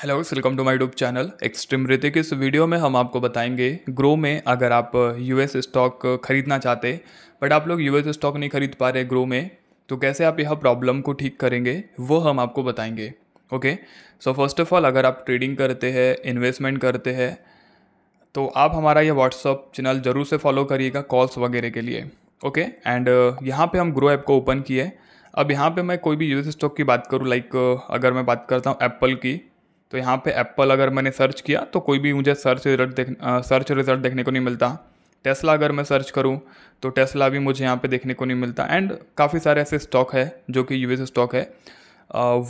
hello welcome to my YouTube channel extreme Hrithik इस video में हम आपको बताएंगे ग्रो में अगर आप यूएस uh, स्टॉक uh, खरीदना चाहते बट आप लोग यूएस स्टॉक नहीं खरीद पा रहे ग्रो में तो कैसे आप यह प्रॉब्लम को ठीक करेंगे वो हम आपको बताएंगे okay so first of all अगर आप ट्रेडिंग करते हैं इन्वेस्टमेंट करते हैं तो आप हमारा यह व्हाट्सअप चैनल ज़रूर से फॉलो करिएगा कॉल्स वगैरह के लिए ओके एंड uh, यहाँ पर हम ग्रो ऐप को ओपन किए अब यहाँ पे मैं कोई भी यूएस स्टॉक की बात करूँ लाइक अगर मैं बात करता हूँ एप्पल की तो यहाँ पे एप्पल अगर मैंने सर्च किया तो कोई भी मुझे सर्च रिजल्ट देख सर्च रिज़ल्ट देखने को नहीं मिलता टेस्ला अगर मैं सर्च करूँ तो टेस्ला भी मुझे यहाँ पे देखने को नहीं मिलता एंड काफ़ी सारे ऐसे स्टॉक है जो कि यूएस स्टॉक है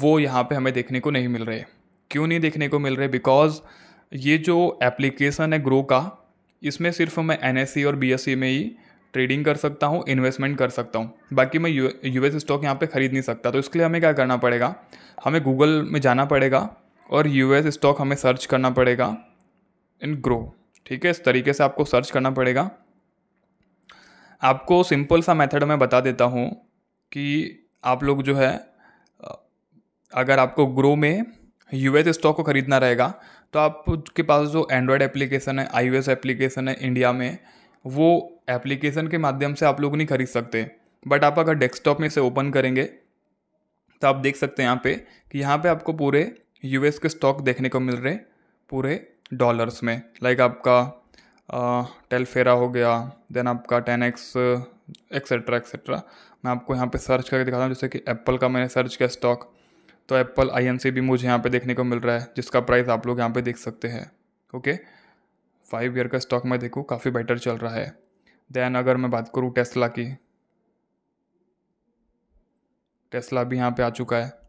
वो यहाँ पे हमें देखने को नहीं मिल रहे क्यों नहीं देखने को मिल रहे बिकॉज ये जो एप्लीकेशन है ग्रो का इसमें सिर्फ मैं एन e और बी e में ही ट्रेडिंग कर सकता हूँ इन्वेस्टमेंट कर सकता हूँ बाकी मैं यू एस स्टॉक यहाँ पे ख़रीद नहीं सकता तो इसके लिए हमें क्या करना पड़ेगा हमें गूगल में जाना पड़ेगा और यूएस स्टॉक हमें सर्च करना पड़ेगा इन ग्रो ठीक है इस तरीके से आपको सर्च करना पड़ेगा आपको सिंपल सा मेथड मैं बता देता हूँ कि आप लोग जो है अगर आपको ग्रो में यूएस स्टॉक को ख़रीदना रहेगा तो आपके पास जो एंड्रॉयड एप्लीकेशन है आई एप्लीकेशन है इंडिया में वो एप्लीकेशन के माध्यम से आप लोग नहीं खरीद सकते बट आप अगर डेस्कटॉप में इसे ओपन करेंगे तो आप देख सकते हैं यहाँ पे कि यहाँ पे आपको पूरे यूएस के स्टॉक देखने को मिल रहे पूरे डॉलर्स में लाइक आपका टेलफेरा हो गया देन आपका टेन एक्स एक्सेट्रा एक्सेट्रा मैं आपको यहाँ पे सर्च करके दिखाता हूँ जैसे कि एप्पल का मैंने सर्च किया स्टॉक तो एप्पल आई भी मुझे यहाँ पे देखने को मिल रहा है जिसका प्राइस आप लोग यहाँ पे देख सकते हैं ओके फाइव ईयर का स्टॉक मैं देखूँ काफ़ी बेटर चल रहा है देन अगर मैं बात करूँ टेस्ला की टेस्ला भी यहाँ पे आ चुका है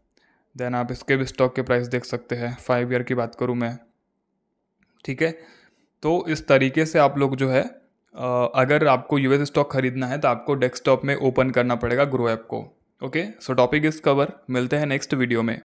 देन आप इसके भी स्टॉक के प्राइस देख सकते हैं फाइव ईयर की बात करूँ मैं ठीक है तो इस तरीके से आप लोग जो है अगर आपको यूएस स्टॉक खरीदना है तो आपको डेस्कटॉप में ओपन करना पड़ेगा ग्रो ऐप को ओके सो टॉपिक इस कवर मिलते हैं नेक्स्ट वीडियो में